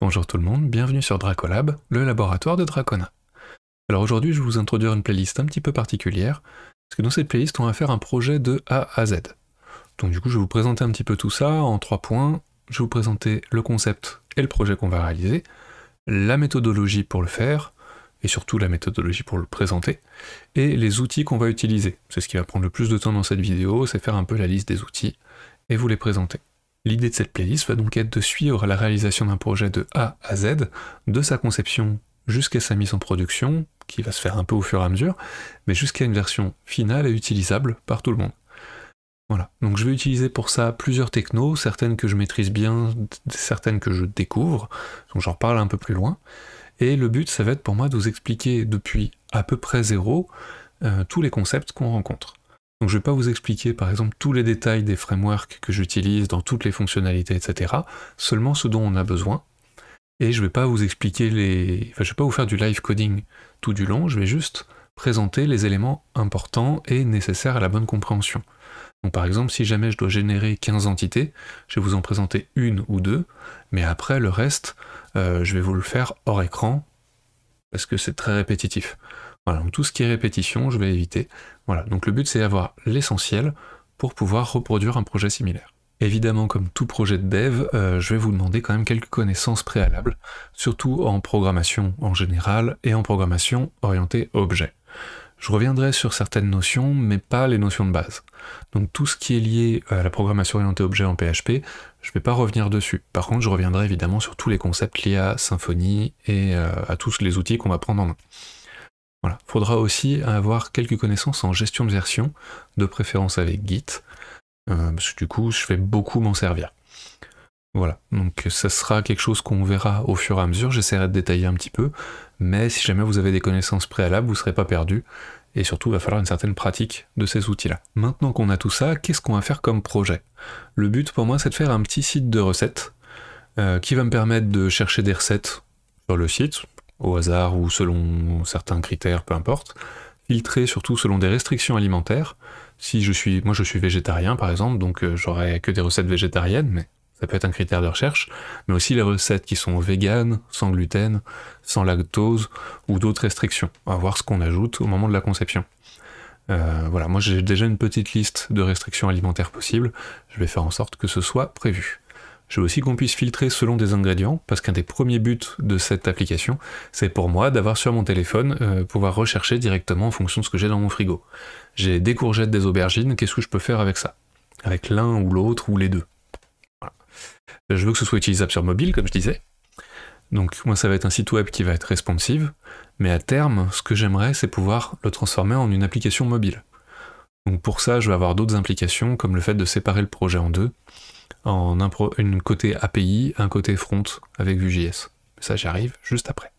Bonjour tout le monde, bienvenue sur Dracolab, le laboratoire de Dracona. Alors aujourd'hui je vais vous introduire une playlist un petit peu particulière, parce que dans cette playlist on va faire un projet de A à Z. Donc du coup je vais vous présenter un petit peu tout ça en trois points. Je vais vous présenter le concept et le projet qu'on va réaliser, la méthodologie pour le faire, et surtout la méthodologie pour le présenter, et les outils qu'on va utiliser. C'est ce qui va prendre le plus de temps dans cette vidéo, c'est faire un peu la liste des outils et vous les présenter. L'idée de cette playlist va donc être de suivre la réalisation d'un projet de A à Z, de sa conception jusqu'à sa mise en production, qui va se faire un peu au fur et à mesure, mais jusqu'à une version finale et utilisable par tout le monde. Voilà, donc je vais utiliser pour ça plusieurs technos, certaines que je maîtrise bien, certaines que je découvre, donc j'en reparle un peu plus loin. Et le but, ça va être pour moi de vous expliquer depuis à peu près zéro euh, tous les concepts qu'on rencontre. Donc je ne vais pas vous expliquer par exemple tous les détails des frameworks que j'utilise dans toutes les fonctionnalités, etc. Seulement ce dont on a besoin. Et je ne vais pas vous expliquer les. Enfin, je vais pas vous faire du live coding tout du long, je vais juste présenter les éléments importants et nécessaires à la bonne compréhension. Donc par exemple, si jamais je dois générer 15 entités, je vais vous en présenter une ou deux, mais après le reste, euh, je vais vous le faire hors écran, parce que c'est très répétitif tout ce qui est répétition, je vais éviter. Voilà, donc le but c'est d'avoir l'essentiel pour pouvoir reproduire un projet similaire. Évidemment, comme tout projet de dev, euh, je vais vous demander quand même quelques connaissances préalables, surtout en programmation en général et en programmation orientée objet. Je reviendrai sur certaines notions, mais pas les notions de base. Donc tout ce qui est lié à la programmation orientée objet en PHP, je ne vais pas revenir dessus. Par contre, je reviendrai évidemment sur tous les concepts liés à Symfony et euh, à tous les outils qu'on va prendre en main. Voilà. Faudra aussi avoir quelques connaissances en gestion de version, de préférence avec Git, euh, parce que du coup, je vais beaucoup m'en servir. Voilà, donc ça sera quelque chose qu'on verra au fur et à mesure, j'essaierai de détailler un petit peu, mais si jamais vous avez des connaissances préalables, vous ne serez pas perdu, et surtout il va falloir une certaine pratique de ces outils-là. Maintenant qu'on a tout ça, qu'est-ce qu'on va faire comme projet Le but pour moi c'est de faire un petit site de recettes, euh, qui va me permettre de chercher des recettes sur le site, au hasard ou selon certains critères, peu importe, filtrer surtout selon des restrictions alimentaires. Si je suis, moi je suis végétarien par exemple, donc euh, j'aurai que des recettes végétariennes, mais ça peut être un critère de recherche, mais aussi les recettes qui sont véganes, sans gluten, sans lactose ou d'autres restrictions. À voir ce qu'on ajoute au moment de la conception. Euh, voilà, moi j'ai déjà une petite liste de restrictions alimentaires possibles, je vais faire en sorte que ce soit prévu. Je veux aussi qu'on puisse filtrer selon des ingrédients, parce qu'un des premiers buts de cette application, c'est pour moi d'avoir sur mon téléphone, euh, pouvoir rechercher directement en fonction de ce que j'ai dans mon frigo. J'ai des courgettes, des aubergines, qu'est-ce que je peux faire avec ça Avec l'un ou l'autre ou les deux. Je veux que ce soit utilisable sur mobile, comme je disais. Donc moi ça va être un site web qui va être responsive, mais à terme, ce que j'aimerais, c'est pouvoir le transformer en une application mobile. Donc pour ça, je vais avoir d'autres implications, comme le fait de séparer le projet en deux, en un côté API, un côté front avec Vue.js. Ça, j'arrive juste après.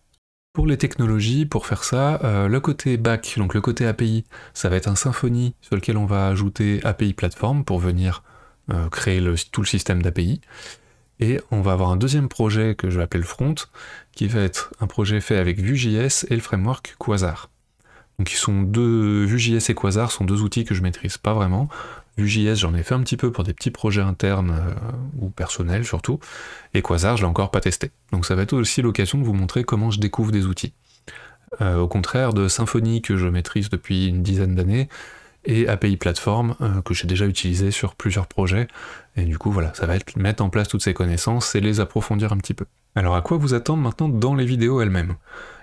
Pour les technologies, pour faire ça, euh, le côté back, donc le côté API, ça va être un Symfony sur lequel on va ajouter API Platform pour venir euh, créer tout le système d'API. Et on va avoir un deuxième projet que je vais appeler le front, qui va être un projet fait avec Vue.js et le framework Quasar. Donc ils sont deux, Vue.js et Quasar sont deux outils que je maîtrise pas vraiment. UJS, j'en ai fait un petit peu pour des petits projets internes euh, ou personnels surtout, et Quasar, je l'ai encore pas testé. Donc ça va être aussi l'occasion de vous montrer comment je découvre des outils. Euh, au contraire de Symfony que je maîtrise depuis une dizaine d'années, et API Platform euh, que j'ai déjà utilisé sur plusieurs projets. Et du coup, voilà, ça va être mettre en place toutes ces connaissances et les approfondir un petit peu. Alors à quoi vous attendre maintenant dans les vidéos elles-mêmes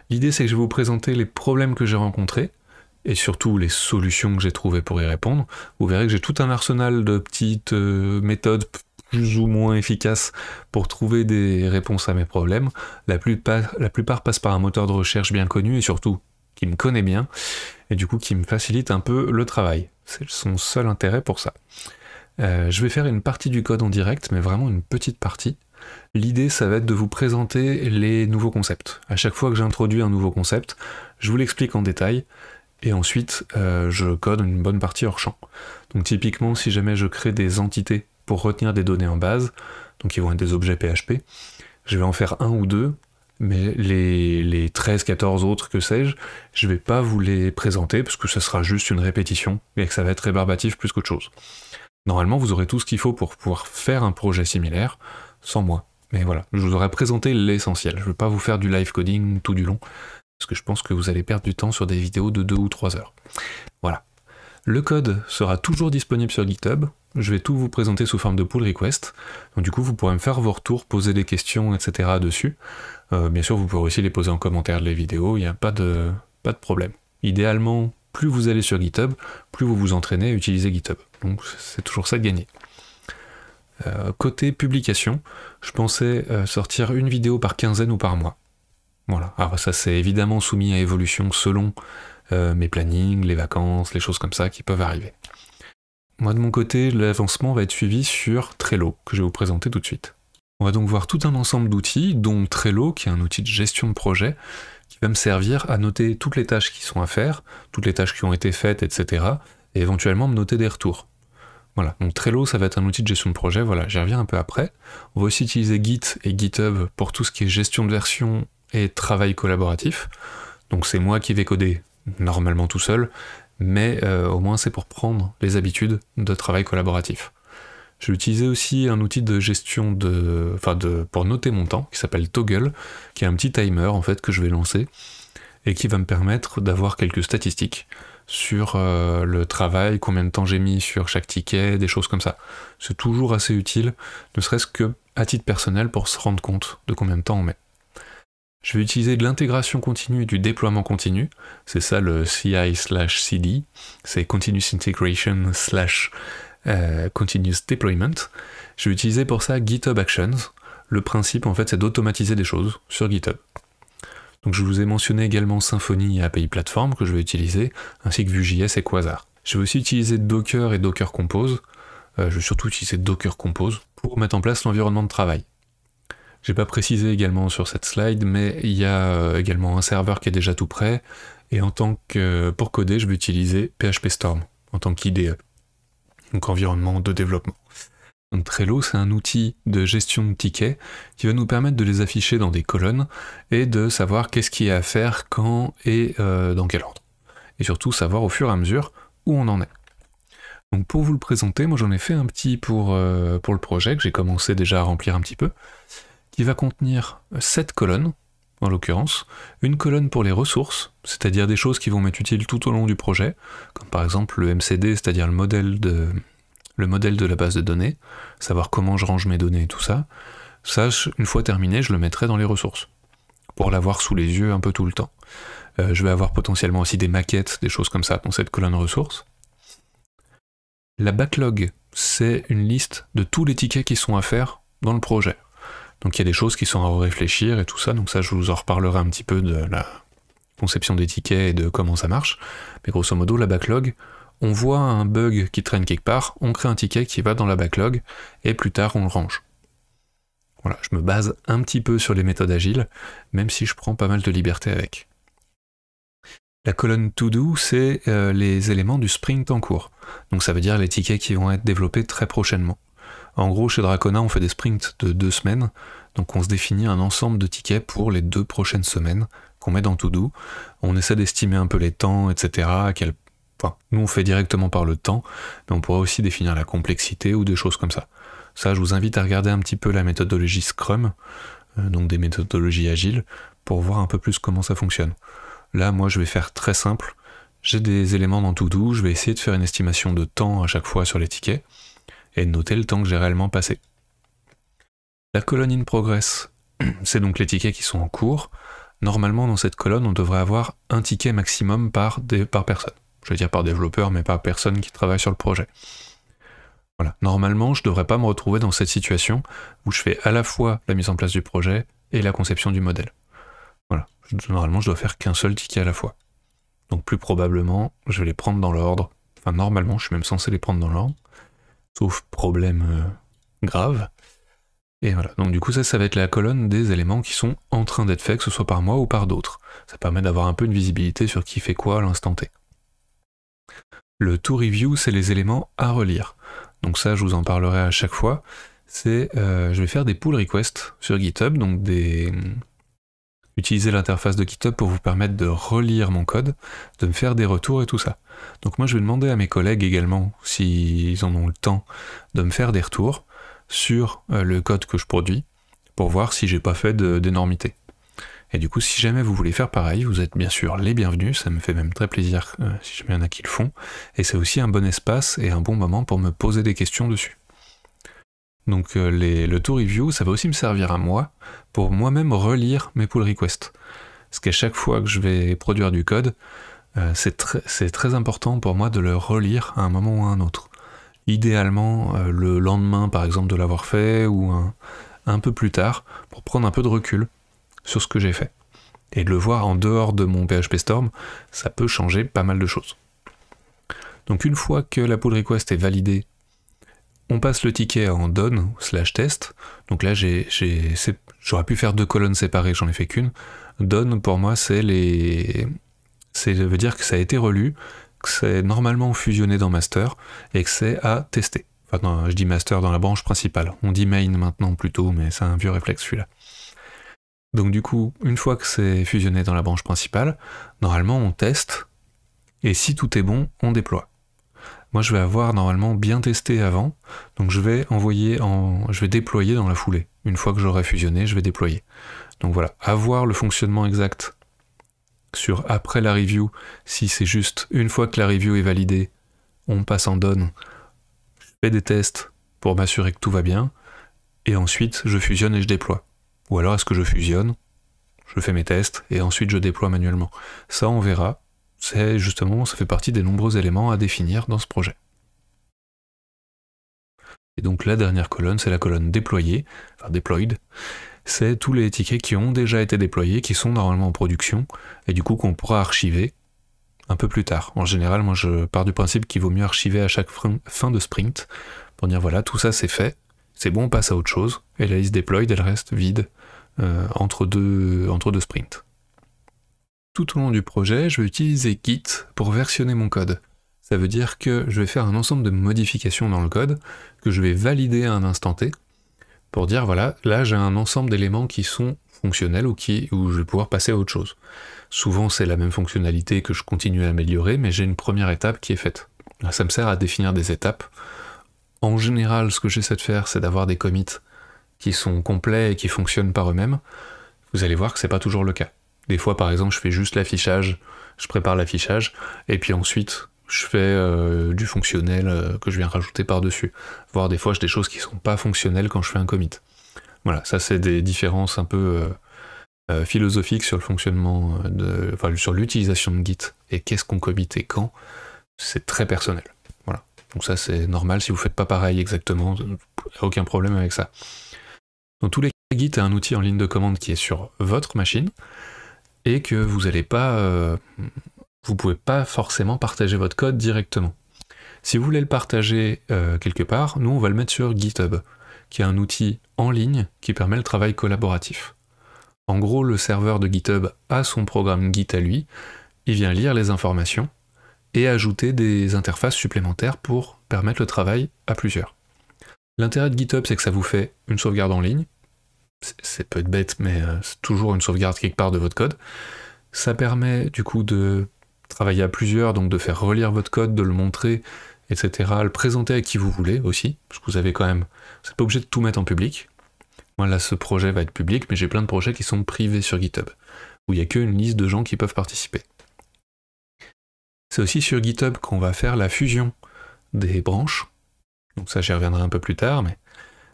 L'idée c'est que je vais vous présenter les problèmes que j'ai rencontrés, et surtout les solutions que j'ai trouvées pour y répondre, vous verrez que j'ai tout un arsenal de petites euh, méthodes plus ou moins efficaces pour trouver des réponses à mes problèmes. La plupart, la passent par un moteur de recherche bien connu et surtout qui me connaît bien, et du coup qui me facilite un peu le travail. C'est son seul intérêt pour ça. Euh, je vais faire une partie du code en direct, mais vraiment une petite partie. L'idée, ça va être de vous présenter les nouveaux concepts. À chaque fois que j'introduis un nouveau concept, je vous l'explique en détail, et ensuite euh, je code une bonne partie hors champ. Donc typiquement, si jamais je crée des entités pour retenir des données en base, donc ils vont être des objets PHP, je vais en faire un ou deux, mais les, 13, 14 autres, que sais-je, je vais pas vous les présenter parce que ce sera juste une répétition et que ça va être rébarbatif plus qu'autre chose. Normalement, vous aurez tout ce qu'il faut pour pouvoir faire un projet similaire sans moi. Mais voilà, je vous aurais présenté l'essentiel. Je ne vais pas vous faire du live coding tout du long parce que je pense que vous allez perdre du temps sur des vidéos de 2 ou 3 heures. Voilà. Le code sera toujours disponible sur GitHub. Je vais tout vous présenter sous forme de pull request. Donc du coup, vous pourrez me faire vos retours, poser des questions, etc. dessus. Euh, bien sûr, vous pourrez aussi les poser en commentaire de les vidéos, il n'y a pas de, pas de problème. Idéalement, plus vous allez sur GitHub, plus vous vous entraînez à utiliser GitHub. Donc c'est toujours ça de gagner. Euh, côté publication, je pensais euh, sortir une vidéo par quinzaine ou par mois. Voilà. Alors ça c'est évidemment soumis à évolution selon euh, mes plannings, les vacances, les choses comme ça qui peuvent arriver. Moi de mon côté, l'avancement va être suivi sur Trello, que je vais vous présenter tout de suite. On va donc voir tout un ensemble d'outils, dont Trello, qui est un outil de gestion de projet, qui va me servir à noter toutes les tâches qui sont à faire, toutes les tâches qui ont été faites, etc. Et éventuellement me noter des retours. Voilà, donc Trello, ça va être un outil de gestion de projet, voilà, j'y reviens un peu après. On va aussi utiliser Git et GitHub pour tout ce qui est gestion de version et travail collaboratif. Donc c'est moi qui vais coder, normalement tout seul, mais euh, au moins c'est pour prendre les habitudes de travail collaboratif. J'ai utilisé aussi un outil de gestion de, enfin de, pour noter mon temps qui s'appelle Toggle, qui est un petit timer en fait que je vais lancer et qui va me permettre d'avoir quelques statistiques sur euh, le travail, combien de temps j'ai mis sur chaque ticket, des choses comme ça. C'est toujours assez utile, ne serait-ce que à titre personnel pour se rendre compte de combien de temps on met. Je vais utiliser de l'intégration continue et du déploiement continu. C'est ça le CI slash CD. C'est Continuous Integration slash euh, Continuous Deployment. Je vais utiliser pour ça GitHub Actions. Le principe, en fait, c'est d'automatiser des choses sur GitHub. Donc je vous ai mentionné également Symfony et API Platform que je vais utiliser, ainsi que Vue.js et Quasar. Je vais aussi utiliser Docker et Docker Compose. Euh, je vais surtout utiliser Docker Compose pour mettre en place l'environnement de travail. J'ai pas précisé également sur cette slide, mais il y a euh, également un serveur qui est déjà tout prêt. Et en tant que pour coder, je vais utiliser PHP Storm en tant qu'IDE, donc environnement de développement. Donc Trello, c'est un outil de gestion de tickets qui va nous permettre de les afficher dans des colonnes et de savoir qu'est-ce qui est à faire, quand et euh, dans quel ordre. Et surtout savoir au fur et à mesure où on en est. Donc pour vous le présenter, moi j'en ai fait un petit pour, euh, pour le projet que j'ai commencé déjà à remplir un petit peu. Il va contenir 7 colonnes, en l'occurrence, une colonne pour les ressources, c'est-à-dire des choses qui vont m'être utiles tout au long du projet, comme par exemple le MCD, c'est-à-dire le modèle de le modèle de la base de données, savoir comment je range mes données et tout ça. Ça, une fois terminé, je le mettrai dans les ressources, pour l'avoir sous les yeux un peu tout le temps. Euh, je vais avoir potentiellement aussi des maquettes, des choses comme ça, dans cette colonne ressources. La backlog, c'est une liste de tous les tickets qui sont à faire dans le projet. Donc il y a des choses qui sont à réfléchir et tout ça. Donc ça, je vous en reparlerai un petit peu de la conception des tickets et de comment ça marche. Mais grosso modo, la backlog, on voit un bug qui traîne quelque part, on crée un ticket qui va dans la backlog et plus tard on le range. Voilà, je me base un petit peu sur les méthodes agiles, même si je prends pas mal de liberté avec. La colonne to do, c'est euh, les éléments du sprint en cours. Donc ça veut dire les tickets qui vont être développés très prochainement. En gros, chez Dracona, on fait des sprints de deux semaines. Donc on se définit un ensemble de tickets pour les deux prochaines semaines qu'on met dans Toodoo. On essaie d'estimer un peu les temps, etc. nous, on fait directement par le temps, mais on pourrait aussi définir la complexité ou des choses comme ça. Ça, je vous invite à regarder un petit peu la méthodologie Scrum, euh, donc des méthodologies agiles, pour voir un peu plus comment ça fonctionne. Là, moi, je vais faire très simple. J'ai des éléments dans to je vais essayer de faire une estimation de temps à chaque fois sur les tickets et noter le temps que j'ai réellement passé. La colonne in progress, c'est donc les tickets qui sont en cours. Normalement, dans cette colonne, on devrait avoir un ticket maximum par, personne. Je veux dire par développeur, mais par personne qui travaille sur le projet. Voilà. Normalement, je ne devrais pas me retrouver dans cette situation où je fais à la fois la mise en place du projet et la conception du modèle. Voilà. Normalement, je dois faire qu'un seul ticket à la fois. Donc plus probablement, je vais les prendre dans l'ordre. Enfin, normalement, je suis même censé les prendre dans l'ordre sauf problème euh, grave. Et voilà, donc du coup ça, ça va être la colonne des éléments qui sont en train d'être faits, que ce soit par moi ou par d'autres. Ça permet d'avoir un peu une visibilité sur qui fait quoi à l'instant T. Le to review, c'est les éléments à relire. Donc ça, je vous en parlerai à chaque fois. C'est, euh, je vais faire des pull requests sur GitHub, donc des, utiliser l'interface de GitHub pour vous permettre de relire mon code, de me faire des retours et tout ça. Donc moi je vais demander à mes collègues également, s'ils en ont le temps, de me faire des retours sur euh, le code que je produis pour voir si j'ai pas fait d'énormité. Et du coup, si jamais vous voulez faire pareil, vous êtes bien sûr les bienvenus, ça me fait même très plaisir euh, si jamais il y en a qui le font, et c'est aussi un bon espace et un bon moment pour me poser des questions dessus. Donc euh, le tour review, ça va aussi me servir à moi pour moi-même relire mes pull requests. Parce qu'à chaque fois que je vais produire du code, euh, c'est très important pour moi de le relire à un moment ou à un autre. Idéalement euh, le lendemain par exemple de l'avoir fait ou un, un peu plus tard pour prendre un peu de recul sur ce que j'ai fait. Et de le voir en dehors de mon PHP Storm, ça peut changer pas mal de choses. Donc une fois que la pull request est validée on passe le ticket en done slash test. Donc là, j'aurais pu faire deux colonnes séparées, j'en ai fait qu'une. Done, pour moi, c'est les. Ça veut dire que ça a été relu, que c'est normalement fusionné dans master et que c'est à tester. Enfin, je dis master dans la branche principale. On dit main maintenant plutôt, mais c'est un vieux réflexe celui-là. Donc du coup, une fois que c'est fusionné dans la branche principale, normalement on teste, et si tout est bon, on déploie moi je vais avoir normalement bien testé avant, donc je vais envoyer en, je vais déployer dans la foulée. Une fois que j'aurai fusionné, je vais déployer. Donc voilà, avoir le fonctionnement exact sur après la review, si c'est juste une fois que la review est validée, on passe en donne, je fais des tests pour m'assurer que tout va bien, et ensuite je fusionne et je déploie. Ou alors est-ce que je fusionne, je fais mes tests, et ensuite je déploie manuellement. Ça on verra, c'est justement, ça fait partie des nombreux éléments à définir dans ce projet. Et donc la dernière colonne, c'est la colonne déployée, enfin deployed, c'est tous les tickets qui ont déjà été déployés, qui sont normalement en production, et du coup qu'on pourra archiver un peu plus tard. En général, moi je pars du principe qu'il vaut mieux archiver à chaque fin de sprint, pour dire voilà, tout ça c'est fait, c'est bon, on passe à autre chose, et la liste deployed, elle reste vide euh, entre, entre deux sprints tout au long du projet, je vais utiliser Git pour versionner mon code. Ça veut dire que je vais faire un ensemble de modifications dans le code que je vais valider à un instant T pour dire voilà, là j'ai un ensemble d'éléments qui sont fonctionnels ou qui où je vais pouvoir passer à autre chose. Souvent c'est la même fonctionnalité que je continue à améliorer, mais j'ai une première étape qui est faite. Ah, ça me sert à définir des étapes. En général, ce que j'essaie de faire, c'est d'avoir des commits qui sont complets et qui fonctionnent par eux-mêmes. Vous allez voir que c'est pas toujours le cas. Des fois, par exemple, je fais juste l'affichage, je prépare l'affichage, et puis ensuite, je fais euh, du fonctionnel euh, que je viens rajouter par-dessus. Voire des fois, j'ai des choses qui ne sont pas fonctionnelles quand je fais un commit. Voilà, ça c'est des différences un peu euh, philosophiques sur le fonctionnement, de, enfin sur l'utilisation de Git et qu'est-ce qu'on commit et quand. C'est très personnel. Voilà. Donc ça c'est normal si vous ne faites pas pareil exactement, aucun problème avec ça. Dans tous les cas, Git est un outil en ligne de commande qui est sur votre machine et que vous n'allez pas, euh, vous pouvez pas forcément partager votre code directement. Si vous voulez le partager euh, quelque part, nous on va le mettre sur GitHub, qui est un outil en ligne qui permet le travail collaboratif. En gros, le serveur de GitHub a son programme Git à lui, il vient lire les informations et ajouter des interfaces supplémentaires pour permettre le travail à plusieurs. L'intérêt de GitHub, c'est que ça vous fait une sauvegarde en ligne, c'est peut être bête, mais euh, c'est toujours une sauvegarde quelque part de votre code. Ça permet du coup de travailler à plusieurs, donc de faire relire votre code, de le montrer, etc. Le présenter à qui vous voulez aussi, parce que vous avez quand même, vous n'êtes pas obligé de tout mettre en public. Moi là, ce projet va être public, mais j'ai plein de projets qui sont privés sur GitHub, où il n'y a qu'une liste de gens qui peuvent participer. C'est aussi sur GitHub qu'on va faire la fusion des branches. Donc ça, j'y reviendrai un peu plus tard, mais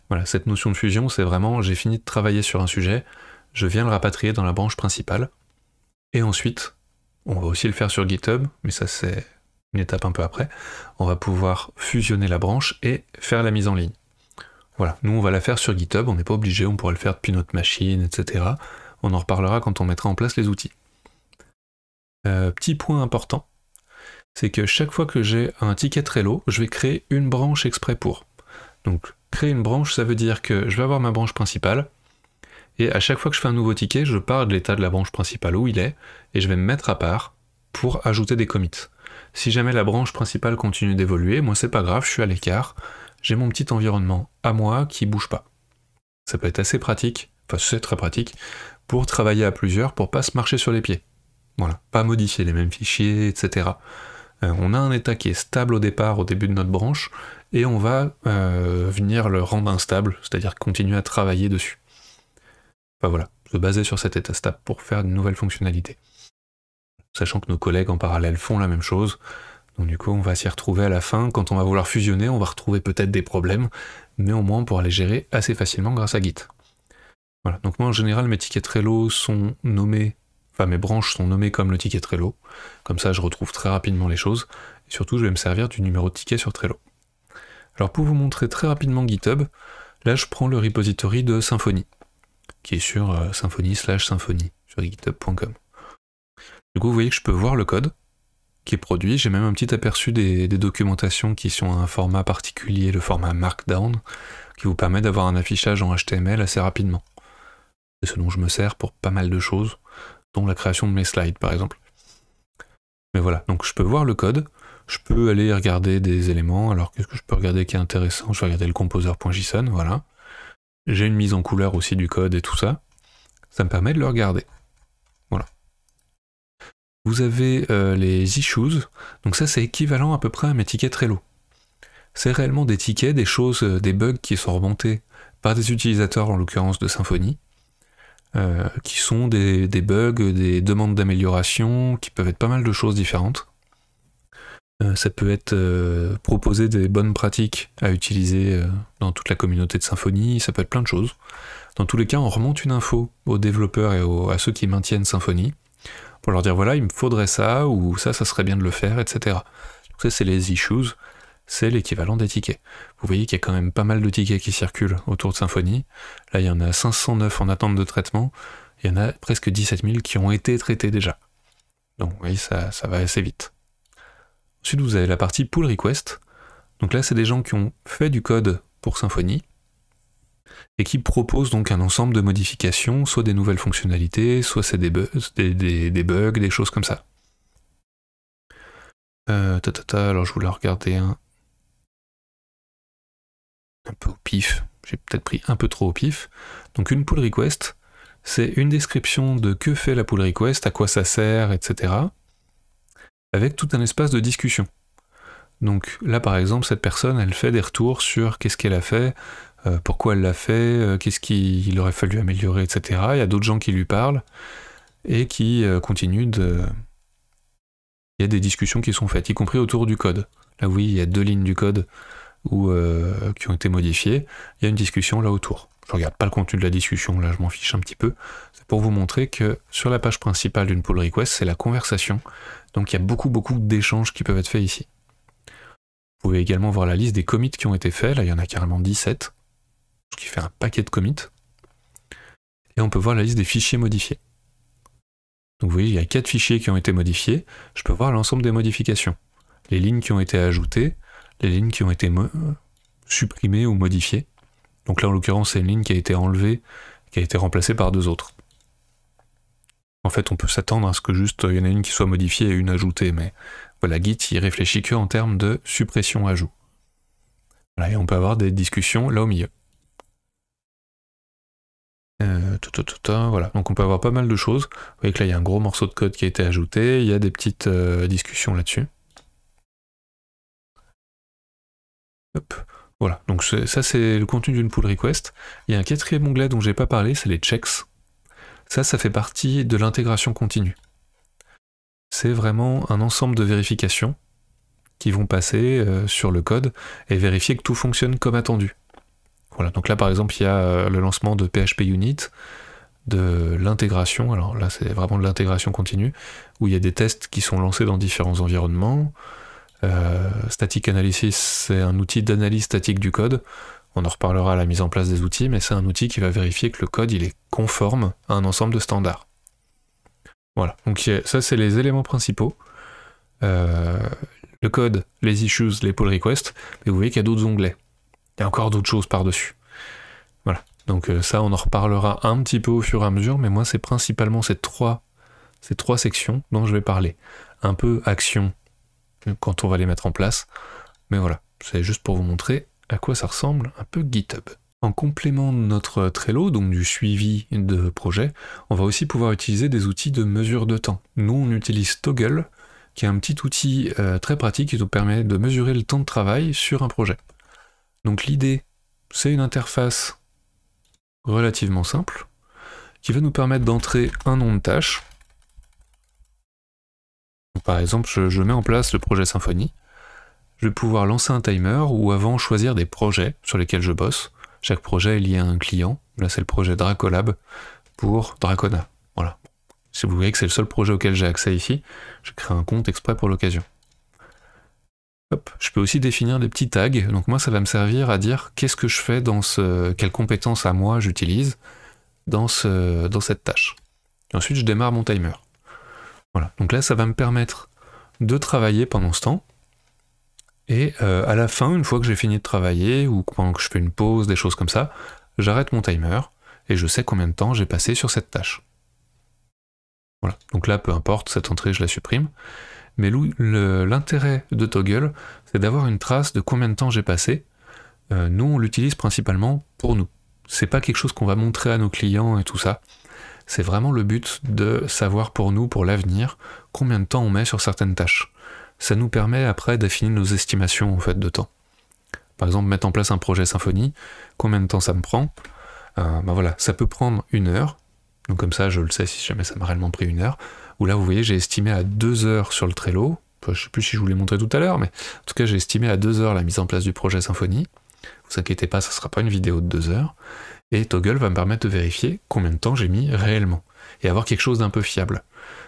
voilà, cette notion de fusion, c'est vraiment j'ai fini de travailler sur un sujet, je viens le rapatrier dans la branche principale. Et ensuite, on va aussi le faire sur GitHub, mais ça c'est une étape un peu après, on va pouvoir fusionner la branche et faire la mise en ligne. Voilà, nous on va la faire sur GitHub, on n'est pas obligé, on pourrait le faire depuis notre machine, etc. On en reparlera quand on mettra en place les outils. Euh, petit point important, c'est que chaque fois que j'ai un ticket Trello, je vais créer une branche exprès pour. Donc Créer une branche, ça veut dire que je vais avoir ma branche principale, et à chaque fois que je fais un nouveau ticket, je pars de l'état de la branche principale où il est, et je vais me mettre à part pour ajouter des commits. Si jamais la branche principale continue d'évoluer, moi c'est pas grave, je suis à l'écart, j'ai mon petit environnement à moi qui bouge pas. Ça peut être assez pratique, enfin c'est très pratique, pour travailler à plusieurs, pour pas se marcher sur les pieds. Voilà, pas modifier les mêmes fichiers, etc. Euh, on a un état qui est stable au départ, au début de notre branche, et on va euh, venir le rendre instable, c'est-à-dire continuer à travailler dessus. Enfin voilà, se baser sur cet état stable pour faire de nouvelles fonctionnalités. Sachant que nos collègues en parallèle font la même chose, donc du coup on va s'y retrouver à la fin, quand on va vouloir fusionner, on va retrouver peut-être des problèmes, mais au moins on pourra les gérer assez facilement grâce à Git. Voilà, donc moi en général mes tickets Trello sont nommés enfin mes branches sont nommées comme le ticket Trello, comme ça je retrouve très rapidement les choses, et surtout je vais me servir du numéro de ticket sur Trello. Alors pour vous montrer très rapidement GitHub, là je prends le repository de Symfony, qui est sur euh, symfony sur github.com. Du coup vous voyez que je peux voir le code qui est produit, j'ai même un petit aperçu des, des, documentations qui sont un format particulier, le format Markdown, qui vous permet d'avoir un affichage en HTML assez rapidement. C'est ce dont je me sers pour pas mal de choses, dont la création de mes slides par exemple. Mais voilà, donc je peux voir le code, je peux aller regarder des éléments. Alors qu'est-ce que je peux regarder qui est intéressant Je vais regarder le composer.json, voilà. J'ai une mise en couleur aussi du code et tout ça. Ça me permet de le regarder. Voilà. Vous avez euh, les issues. Donc ça, c'est équivalent à peu près à mes tickets Trello. C'est réellement des tickets, des choses, euh, des bugs qui sont remontés par des utilisateurs, en l'occurrence de Symfony, euh, qui sont des bugs, des demandes d'amélioration, qui peuvent être pas mal de choses différentes. Euh, ça peut être euh, proposer des bonnes pratiques à utiliser euh, dans toute la communauté de Symfony, ça peut être plein de choses. Dans tous les cas, on remonte une info aux développeurs et à ceux qui maintiennent Symfony pour leur dire voilà, il me faudrait ça ou ça, ça serait bien de le faire, etc. Donc ça, c'est les issues, c'est l'équivalent des tickets. Vous voyez qu'il y a quand même pas mal de tickets qui circulent autour de Symfony. Là, il y en a 509 en attente de traitement. Il y en a presque 17 000 qui ont été traités déjà. Donc, vous voyez, ça va assez vite. Ensuite, vous avez la partie pull request. Donc là, c'est des gens qui ont fait du code pour Symfony et qui proposent donc un ensemble de modifications, soit des nouvelles fonctionnalités, soit c'est des, bugs, des, choses comme ça. Euh, alors je voulais regarder un, un peu au pif. J'ai peut-être pris un peu trop au pif. Donc une pull request, c'est une description de que fait la pull request, à quoi ça sert, etc avec tout un espace de discussion. Donc là, par exemple, cette personne, elle fait des retours sur qu'est-ce qu'elle a fait, euh, pourquoi elle l'a fait, euh, qu'est-ce qu'il aurait fallu améliorer, etc. Il y a d'autres gens qui lui parlent et qui euh, continuent de... Il y a des discussions qui sont faites, y compris autour du code. Là, oui, il y a deux lignes du code où, qui ont été modifiées. Il y a une discussion là autour. Je regarde pas le contenu de la discussion, là je m'en fiche un petit peu. C'est pour vous montrer que sur la page principale d'une pull request, c'est la conversation. Donc il y a beaucoup beaucoup d'échanges qui peuvent être faits ici. Vous pouvez également voir la liste des commits qui ont été faits. Là, il y en a carrément 17, ce qui fait un paquet de commits. Et on peut voir la liste des fichiers modifiés. Donc vous voyez, il y a 4 fichiers qui ont été modifiés. Je peux voir l'ensemble des modifications. Les lignes qui ont été ajoutées, les lignes qui ont été supprimées ou modifiées. Donc là, en l'occurrence, c'est une ligne qui a été enlevée, qui a été remplacée par deux autres. En fait, on peut s'attendre à ce que juste euh, il y en ait une qui soit modifiée et une ajoutée, mais voilà, Git, il réfléchit que en termes de suppression-ajout. Voilà, et on peut avoir des discussions là au milieu. Euh, tout, voilà. Donc on peut avoir pas mal de choses. Vous voyez que là, il y a un gros morceau de code qui a été ajouté, il y a des petites euh, discussions là-dessus. Hop. Voilà, donc ça c'est le contenu d'une pull request. Il y a un quatrième onglet dont j'ai pas parlé, c'est les checks. Ça, ça fait partie de l'intégration continue. C'est vraiment un ensemble de vérifications qui vont passer euh, sur le code et vérifier que tout fonctionne comme attendu. Voilà, donc là par exemple, il y a euh, le lancement de PHP Unit, de l'intégration, alors là c'est vraiment de l'intégration continue, où il y a des tests qui sont lancés dans différents environnements, euh, static Analysis, c'est un outil d'analyse statique du code. On en reparlera à la mise en place des outils, mais c'est un outil qui va vérifier que le code il est conforme à un ensemble de standards. Voilà, donc ça c'est les éléments principaux. Euh, le code, les issues, les pull requests, mais vous voyez qu'il y a d'autres onglets. Il y a encore d'autres choses par-dessus. Voilà, donc euh, ça on en reparlera un petit peu au fur et à mesure, mais moi c'est principalement ces trois, ces trois sections dont je vais parler. Un peu action, quand on va les mettre en place. Mais voilà, c'est juste pour vous montrer à quoi ça ressemble un peu GitHub. En complément de notre Trello, donc du suivi de projet, on va aussi pouvoir utiliser des outils de mesure de temps. Nous, on utilise Toggle, qui est un petit outil euh, très pratique qui nous permet de mesurer le temps de travail sur un projet. Donc l'idée, c'est une interface relativement simple, qui va nous permettre d'entrer un nom de tâche, par exemple, je, mets en place le projet Symfony. Je vais pouvoir lancer un timer ou avant choisir des projets sur lesquels je bosse. Chaque projet est lié à un client. Là, c'est le projet Dracolab pour Dracona. Voilà. Si vous voyez que c'est le seul projet auquel j'ai accès ici, je crée un compte exprès pour l'occasion. Hop. Je peux aussi définir des petits tags. Donc moi, ça va me servir à dire qu'est-ce que je fais dans ce... quelles compétences à moi j'utilise dans, ce... dans cette tâche. ensuite, je démarre mon timer. Voilà, donc là ça va me permettre de travailler pendant ce temps. Et euh, à la fin, une fois que j'ai fini de travailler, ou pendant que je fais une pause, des choses comme ça, j'arrête mon timer et je sais combien de temps j'ai passé sur cette tâche. Voilà, donc là peu importe, cette entrée je la supprime. Mais l'intérêt de Toggle, c'est d'avoir une trace de combien de temps j'ai passé. Euh, nous, on l'utilise principalement pour nous. C'est pas quelque chose qu'on va montrer à nos clients et tout ça. C'est vraiment le but de savoir pour nous, pour l'avenir, combien de temps on met sur certaines tâches. Ça nous permet après d'affiner nos estimations en fait de temps. Par exemple, mettre en place un projet symphonie, combien de temps ça me prend euh, ben voilà, ça peut prendre une heure, donc comme ça je le sais si jamais ça m'a réellement pris une heure, ou là vous voyez j'ai estimé à deux heures sur le Trello, je sais plus si je vous l'ai montré tout à l'heure, mais en tout cas j'ai estimé à deux heures la mise en place du projet symphonie, vous inquiétez pas, ça sera pas une vidéo de deux heures, et Toggle va me permettre de vérifier combien de temps j'ai mis réellement et avoir quelque chose d'un peu fiable.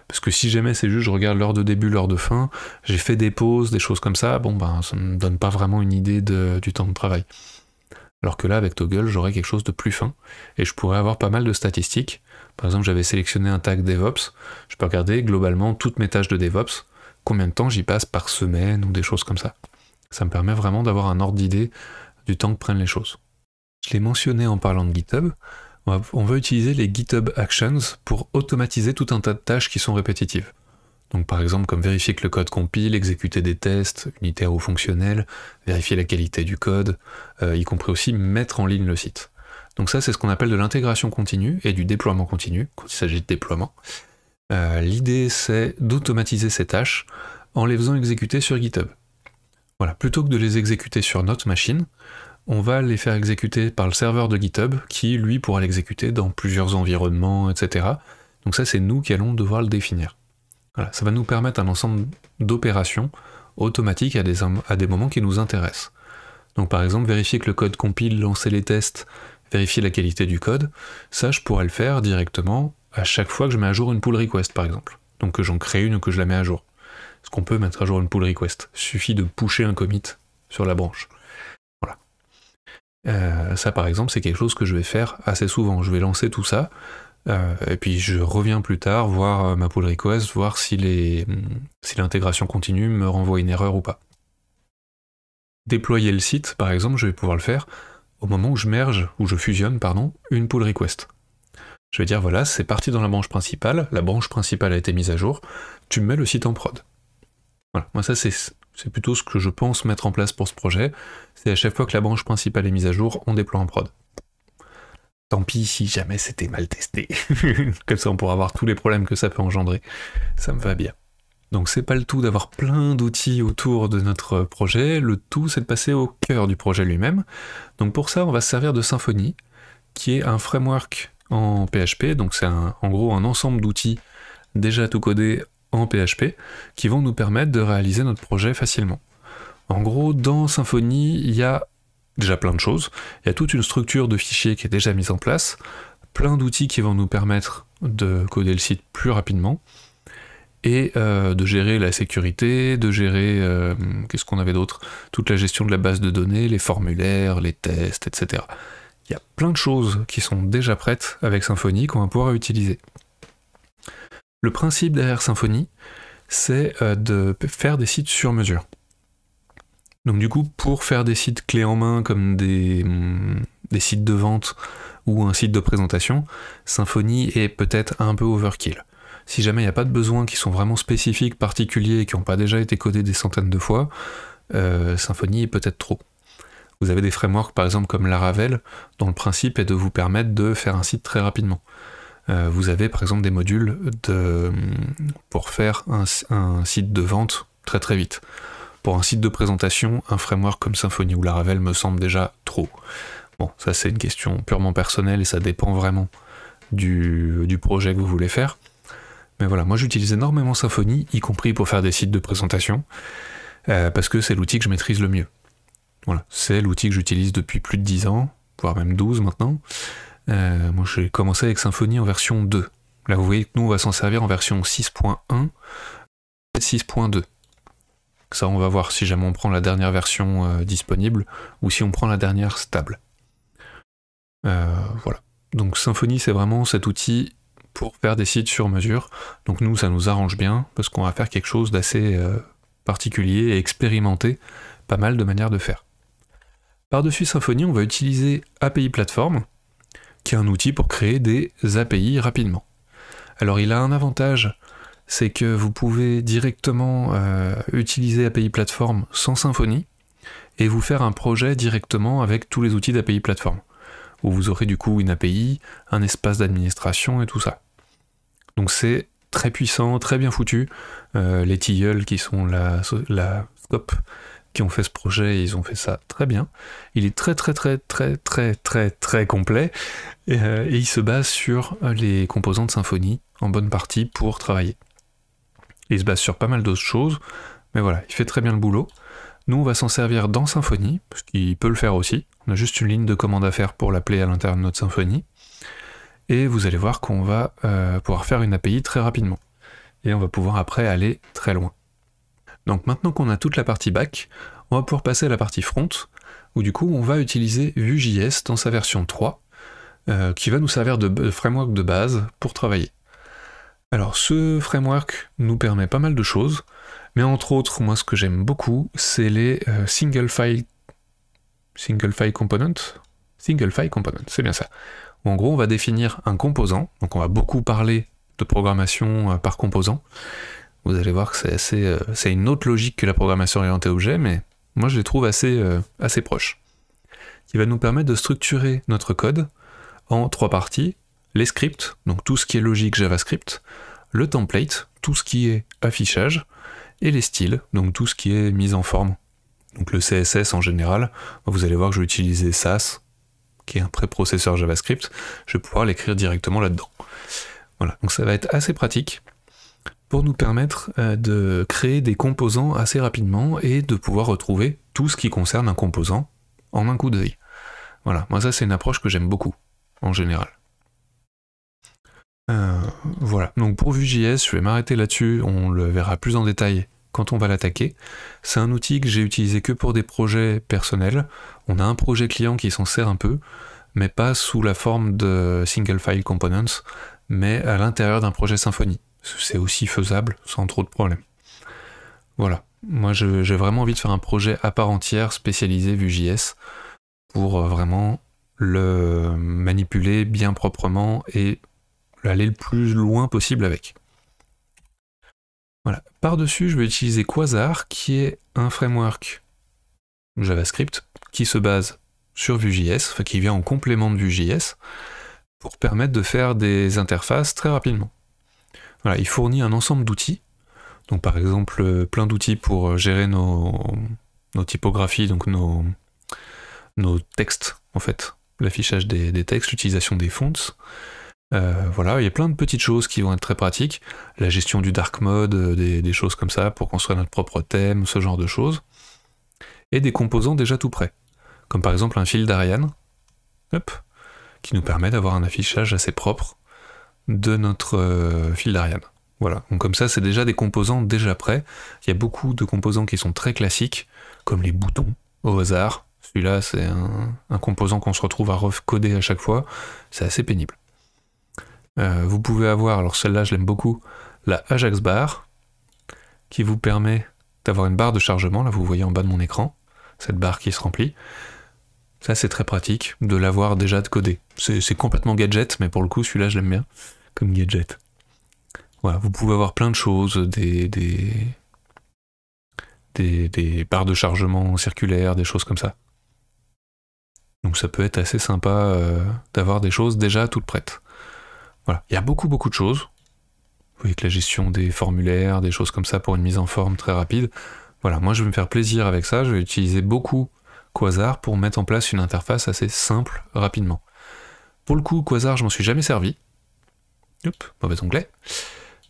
Parce que si jamais c'est juste je regarde l'heure de début, l'heure de fin, j'ai fait des pauses, des choses comme ça, bon ben ça me donne pas vraiment une idée du temps de travail. Alors que là avec Toggle j'aurais quelque chose de plus fin et je pourrais avoir pas mal de statistiques. Par exemple j'avais sélectionné un tag DevOps, je peux regarder globalement toutes mes tâches de DevOps, combien de temps j'y passe par semaine ou des choses comme ça. Ça me permet vraiment d'avoir un ordre d'idée du temps que prennent les choses je l'ai mentionné en parlant de GitHub, on va utiliser les GitHub Actions pour automatiser tout un tas de tâches qui sont répétitives. Donc par exemple comme vérifier que le code compile, exécuter des tests unitaires ou fonctionnels, vérifier la qualité du code, euh, y compris aussi mettre en ligne le site. Donc ça c'est ce qu'on appelle de l'intégration continue et du déploiement continu quand il s'agit de déploiement. Euh, l'idée c'est d'automatiser ces tâches en les faisant exécuter sur GitHub. Voilà, plutôt que de les exécuter sur notre machine, on va les faire exécuter par le serveur de GitHub, qui lui pourra l'exécuter dans plusieurs environnements, etc. Donc ça, c'est nous qui allons devoir le définir. Voilà, ça va nous permettre un ensemble d'opérations automatiques à des, à des moments qui nous intéressent. Donc par exemple, vérifier que le code compile, lancer les tests, vérifier la qualité du code, ça je pourrais le faire directement à chaque fois que je mets à jour une pull request par exemple. Donc que j'en crée une ou que je la mets à jour. Est-ce qu'on peut mettre à jour une pull request. suffit de pusher un commit sur la branche. Euh, ça, par exemple, c'est quelque chose que je vais faire assez souvent. Je vais lancer tout ça, euh, et puis je reviens plus tard voir euh, ma pull request, voir si, les, hmm, si l'intégration continue me renvoie une erreur ou pas. Déployer le site, par exemple, je vais pouvoir le faire au moment où je merge, ou je fusionne, pardon, une pull request. Je vais dire voilà, c'est parti dans la branche principale, la branche principale a été mise à jour, tu mets le site en prod. Voilà, moi ça c'est c'est plutôt ce que je pense mettre en place pour ce projet. C'est à chaque fois que la branche principale est mise à jour, on déploie en prod. Tant pis si jamais c'était mal testé. Comme ça, on pourra avoir tous les problèmes que ça peut engendrer. Ça me va bien. Donc c'est pas le tout d'avoir plein d'outils autour de notre projet, le tout c'est de passer au cœur du projet lui-même. Donc pour ça on va se servir de Symfony, qui est un framework en PHP, donc c'est en gros un ensemble d'outils déjà tout codés en PHP qui vont nous permettre de réaliser notre projet facilement. En gros, dans Symfony, il y a déjà plein de choses. Il y a toute une structure de fichiers qui est déjà mise en place, plein d'outils qui vont nous permettre de coder le site plus rapidement et euh, de gérer la sécurité, de gérer, euh, qu'est-ce qu'on avait d'autre Toute la gestion de la base de données, les formulaires, les tests, etc. Il y a plein de choses qui sont déjà prêtes avec Symfony qu'on va pouvoir utiliser. Le principe derrière Symfony, c'est euh, de faire des sites sur mesure. Donc du coup, pour faire des sites clés en main comme mm, des, sites de vente ou un site de présentation, Symfony est peut-être un peu overkill. Si jamais il n'y a pas de besoins qui sont vraiment spécifiques, particuliers et qui n'ont pas déjà été codés des centaines de fois, euh, Symfony est peut-être trop. Vous avez des frameworks par exemple comme Laravel, dont le principe est de vous permettre de faire un site très rapidement. Euh, vous avez par exemple des modules de, pour faire un, site de vente très très vite. Pour un site de présentation, un framework comme Symfony ou Laravel me semble déjà trop. Bon, ça c'est une question purement personnelle et ça dépend vraiment du, projet que vous voulez faire. Mais voilà, moi j'utilise énormément Symfony, y compris pour faire des sites de présentation, euh, parce que c'est l'outil que je maîtrise le mieux. Voilà, c'est l'outil que j'utilise depuis plus de 10 ans, voire même 12 maintenant. Euh, moi, j'ai commencé avec Symfony en version 2. Là, vous voyez que nous, on va s'en servir en version 6.1 et 6.2. Ça, on va voir si jamais on prend la dernière version euh, disponible ou si on prend la dernière stable. Euh, voilà. Donc Symfony, c'est vraiment cet outil pour faire des sites sur mesure. Donc nous, ça nous arrange bien parce qu'on va faire quelque chose d'assez particulier et expérimenté. Pas mal de manières de faire. Par-dessus Symfony, on va utiliser API Platform qui est un outil pour créer des API rapidement. Alors il a un avantage, c'est que vous pouvez directement euh, utiliser API Platform sans Symfony et vous faire un projet directement avec tous les outils d'API Platform, où vous aurez du coup une API, un espace d'administration et tout ça. Donc c'est très puissant, très bien foutu. Euh, les tilleuls qui sont la, la qui ont fait ce projet, ils ont fait ça très bien. Il est très très très très très très très complet et, euh, il se base sur euh, les composants de symphonie en bonne partie pour travailler. il se base sur pas mal d'autres choses, mais voilà, il fait très bien le boulot. Nous, on va s'en servir dans Symfony, parce qu'il peut le faire aussi. On a juste une ligne de commande à faire pour l'appeler à l'intérieur de notre Symfony. Et vous allez voir qu'on va euh, pouvoir faire une API très rapidement. Et on va pouvoir après aller très loin. Donc maintenant qu'on a toute la partie back, on va pouvoir passer à la partie front, où du coup on va utiliser Vue.js dans sa version 3, euh, qui va nous servir de, framework de base pour travailler. Alors ce framework nous permet pas mal de choses, mais entre autres, moi ce que j'aime beaucoup, c'est les euh, single file single file component, single file component, c'est bien ça. en gros, on va définir un composant, donc on va beaucoup parler de programmation euh, par composant, vous allez voir que c'est assez, euh, c'est une autre logique que la programmation orientée objet, mais moi je les trouve assez, euh, assez proches. Qui va nous permettre de structurer notre code en trois parties les scripts, donc tout ce qui est logique JavaScript, le template, tout ce qui est affichage, et les styles, donc tout ce qui est mise en forme. Donc le CSS en général, bah, vous allez voir que je vais utiliser SAS, qui est un préprocesseur JavaScript, je vais pouvoir l'écrire directement là-dedans. Voilà, donc ça va être assez pratique pour nous permettre euh, de créer des composants assez rapidement et de pouvoir retrouver tout ce qui concerne un composant en un coup d'œil. Voilà, moi ça c'est une approche que j'aime beaucoup, en général. Euh, voilà, donc pour Vue.js, je vais m'arrêter là-dessus, on le verra plus en détail quand on va l'attaquer. C'est un outil que j'ai utilisé que pour des projets personnels. On a un projet client qui s'en sert un peu, mais pas sous la forme de single file components, mais à l'intérieur d'un projet Symfony c'est aussi faisable sans trop de problèmes. Voilà. Moi, j'ai vraiment envie de faire un projet à part entière spécialisé Vue.js pour euh, vraiment le manipuler bien proprement et aller le plus loin possible avec. Voilà. Par-dessus, je vais utiliser Quasar, qui est un framework JavaScript qui se base sur Vue.js, enfin qui vient en complément de Vue.js, pour permettre de faire des interfaces très rapidement il fournit un ensemble d'outils. Donc par exemple, euh, plein d'outils pour euh, gérer nos, typographies, donc nos, textes en fait, l'affichage des, textes, l'utilisation des fonts. Euh, voilà, il y a plein de petites choses qui vont être très pratiques. La gestion du dark mode, des, des, choses comme ça pour construire notre propre thème, ce genre de choses. Et des composants déjà tout prêts. Comme par exemple un fil d'Ariane, qui nous permet d'avoir un affichage assez propre de notre euh, fil d'Ariane. Voilà, donc comme ça c'est déjà des composants déjà prêts. Il y a beaucoup de composants qui sont très classiques, comme les boutons au hasard. Celui-là c'est un, composant qu'on se retrouve à recoder à chaque fois, c'est assez pénible. Euh, vous pouvez avoir, alors celle-là je l'aime beaucoup, la Ajax Bar, qui vous permet d'avoir une barre de chargement, là vous voyez en bas de mon écran, cette barre qui se remplit, ça, c'est très pratique de l'avoir déjà codé. C'est complètement gadget, mais pour le coup, celui-là, je l'aime bien comme gadget. Voilà, vous pouvez avoir plein de choses, des, des, des, barres de chargement circulaires, des choses comme ça. Donc ça peut être assez sympa euh, d'avoir des choses déjà toutes prêtes. Voilà, il y a beaucoup beaucoup de choses. Vous voyez que la gestion des formulaires, des choses comme ça pour une mise en forme très rapide. Voilà, moi je vais me faire plaisir avec ça, je vais utiliser beaucoup Quasar pour mettre en place une interface assez simple rapidement. Pour le coup, Quasar, je m'en suis jamais servi. Oups, mauvais onglet.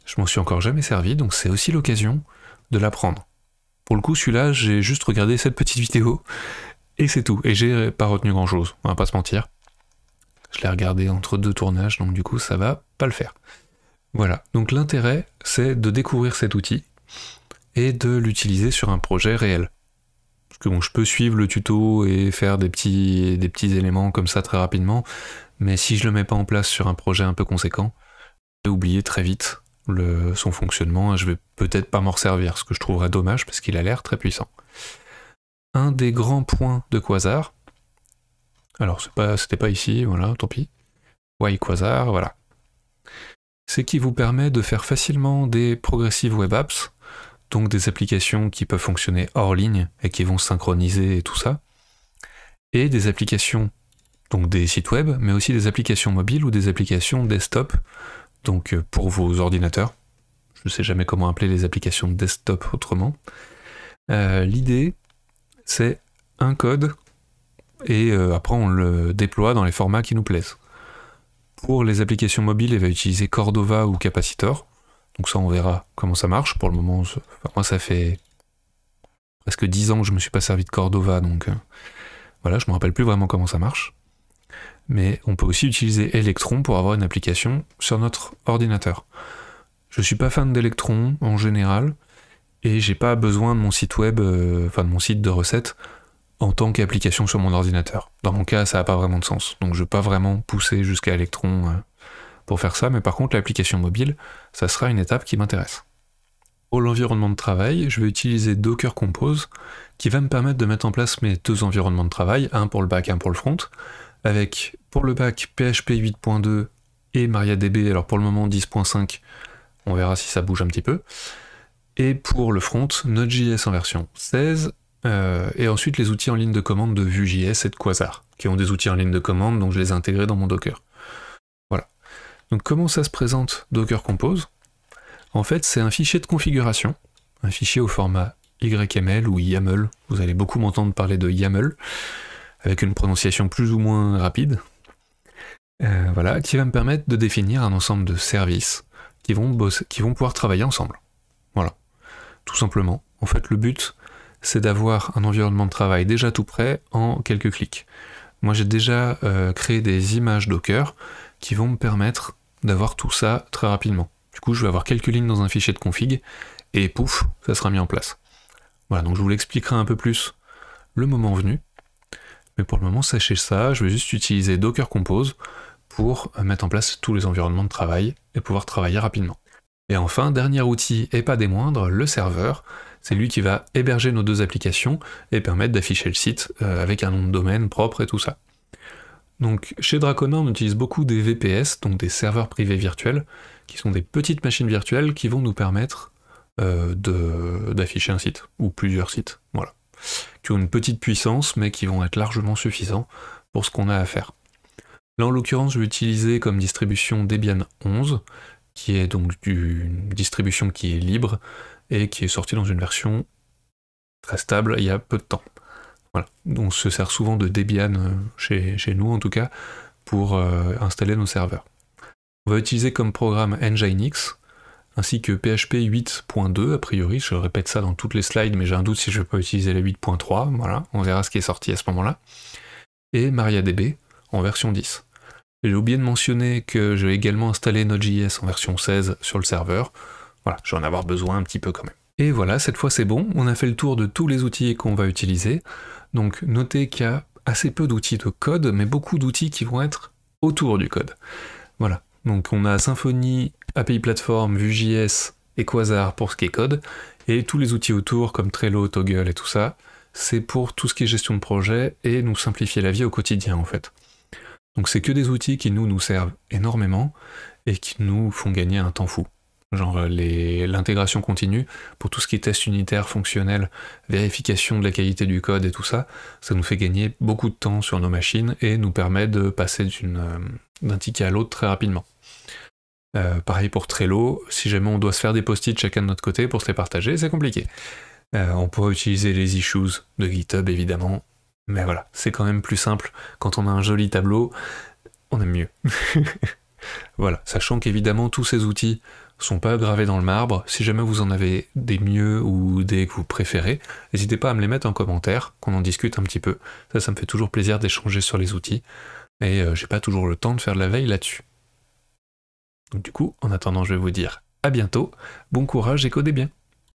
Je m'en suis encore jamais servi, donc c'est aussi l'occasion de l'apprendre. Pour le coup, celui-là, j'ai juste regardé cette petite vidéo et c'est tout. Et j'ai pas retenu grand-chose, on va pas se mentir. Je l'ai regardé entre deux tournages, donc du coup, ça va pas le faire. Voilà. Donc l'intérêt, c'est de découvrir cet outil et de l'utiliser sur un projet réel je peux suivre le tuto et faire des petits, des petits éléments comme ça très rapidement, mais si je le mets pas en place sur un projet un peu conséquent, je vais oublier très vite le, son fonctionnement et je vais peut-être pas m'en servir, ce que je trouverais dommage parce qu'il a l'air très puissant. Un des grands points de Quasar, alors c'est pas, pas ici, voilà, tant pis, Why Quasar, voilà, c'est qu'il vous permet de faire facilement des progressives web apps donc des applications qui peuvent fonctionner hors ligne et qui vont synchroniser et tout ça, et des applications, donc des sites web, mais aussi des applications mobiles ou des applications desktop, donc euh, pour vos ordinateurs. Je ne sais jamais comment appeler les applications desktop autrement. Euh, l'idée, c'est un code et euh, après on le déploie dans les formats qui nous plaisent. Pour les applications mobiles, il va utiliser Cordova ou Capacitor. Donc ça, on verra comment ça marche. Pour le moment, moi, ça fait presque 10 ans que je me suis pas servi de Cordova, donc euh, voilà, je me rappelle plus vraiment comment ça marche. Mais on peut aussi utiliser Electron pour avoir une application sur notre ordinateur. Je ne suis pas fan d'Electron en général, et j'ai pas besoin de mon site web, euh, enfin de mon site de recettes, en tant qu'application sur mon ordinateur. Dans mon cas, ça n'a pas vraiment de sens, donc je ne vais pas vraiment pousser jusqu'à Electron. Euh, pour faire ça, mais par contre l'application mobile, ça sera une étape qui m'intéresse. Pour l'environnement de travail, je vais utiliser Docker Compose, qui va me permettre de mettre en place mes deux environnements de travail, un pour le back, un pour le front, avec pour le back PHP 8.2 et MariaDB, alors pour le moment 10.5, on verra si ça bouge un petit peu, et pour le front Node.js en version 16, euh, et ensuite les outils en ligne de commande de Vue.js et de Quasar, qui ont des outils en ligne de commande, donc je les ai intégrés dans mon Docker. Donc comment ça se présente Docker Compose En fait, c'est un fichier de configuration, un fichier au format YML ou YAML. Vous allez beaucoup m'entendre parler de YAML, avec une prononciation plus ou moins rapide. Euh, voilà, qui va me permettre de définir un ensemble de services qui vont, qui vont pouvoir travailler ensemble. Voilà, tout simplement. En fait, le but, c'est d'avoir un environnement de travail déjà tout prêt en quelques clics. Moi, j'ai déjà euh, créé des images Docker qui vont me permettre d'avoir tout ça très rapidement. Du coup, je vais avoir quelques lignes dans un fichier de config, et pouf, ça sera mis en place. Voilà, donc je vous l'expliquerai un peu plus le moment venu. Mais pour le moment, sachez ça, je vais juste utiliser Docker Compose pour mettre en place tous les environnements de travail et pouvoir travailler rapidement. Et enfin, dernier outil et pas des moindres, le serveur. C'est lui qui va héberger nos deux applications et permettre d'afficher le site euh, avec un nom de domaine propre et tout ça. Donc chez Dracona on utilise beaucoup des VPS, donc des serveurs privés virtuels, qui sont des petites machines virtuelles qui vont nous permettre euh, d'afficher un site, ou plusieurs sites, voilà. Qui ont une petite puissance, mais qui vont être largement suffisants pour ce qu'on a à faire. Là en l'occurrence, je vais utiliser comme distribution Debian 11, qui est donc une distribution qui est libre et qui est sortie dans une version très stable il y a peu de temps. Voilà. On se sert souvent de Debian euh, chez, nous, en tout cas, pour euh, installer nos serveurs. On va utiliser comme programme Nginx, ainsi que PHP 8.2, a priori, je répète ça dans toutes les slides, mais j'ai un doute si je vais pas utiliser la 8.3, voilà, on verra ce qui est sorti à ce moment-là, et MariaDB en version 10. J'ai oublié de mentionner que j'ai également installé Node.js en version 16 sur le serveur, voilà, je vais en avoir besoin un petit peu quand même. Et voilà, cette fois c'est bon, on a fait le tour de tous les outils qu'on va utiliser. Donc notez qu'il y a assez peu d'outils de code, mais beaucoup d'outils qui vont être autour du code. Voilà. Donc on a Symfony, API Platform, Vue.js et Quasar pour ce qui est code, et tous les outils autour comme Trello, Toggle et tout ça, c'est pour tout ce qui est gestion de projet et nous simplifier la vie au quotidien en fait. Donc c'est que des outils qui nous nous servent énormément et qui nous font gagner un temps fou genre euh, l'intégration continue, pour tout ce qui est test unitaire, fonctionnel, vérification de la qualité du code et tout ça, ça nous fait gagner beaucoup de temps sur nos machines et nous permet de passer euh, d'un ticket à l'autre très rapidement. Euh, pareil pour Trello, si jamais on doit se faire des post-it chacun de notre côté pour se les partager, c'est compliqué. on pourrait utiliser les issues de GitHub évidemment, mais voilà, c'est quand même plus simple. Quand on a un joli tableau, on aime mieux. voilà, sachant qu'évidemment tous ces outils sont pas gravés dans le marbre. Si jamais vous en avez des mieux ou des que vous préférez, n'hésitez pas à me les mettre en commentaire, qu'on en discute un petit peu. Ça, ça me fait toujours plaisir d'échanger sur les outils, et euh, j'ai pas toujours le temps de faire de la veille là-dessus. Donc du coup, en attendant, je vais vous dire à bientôt, bon courage et codez bien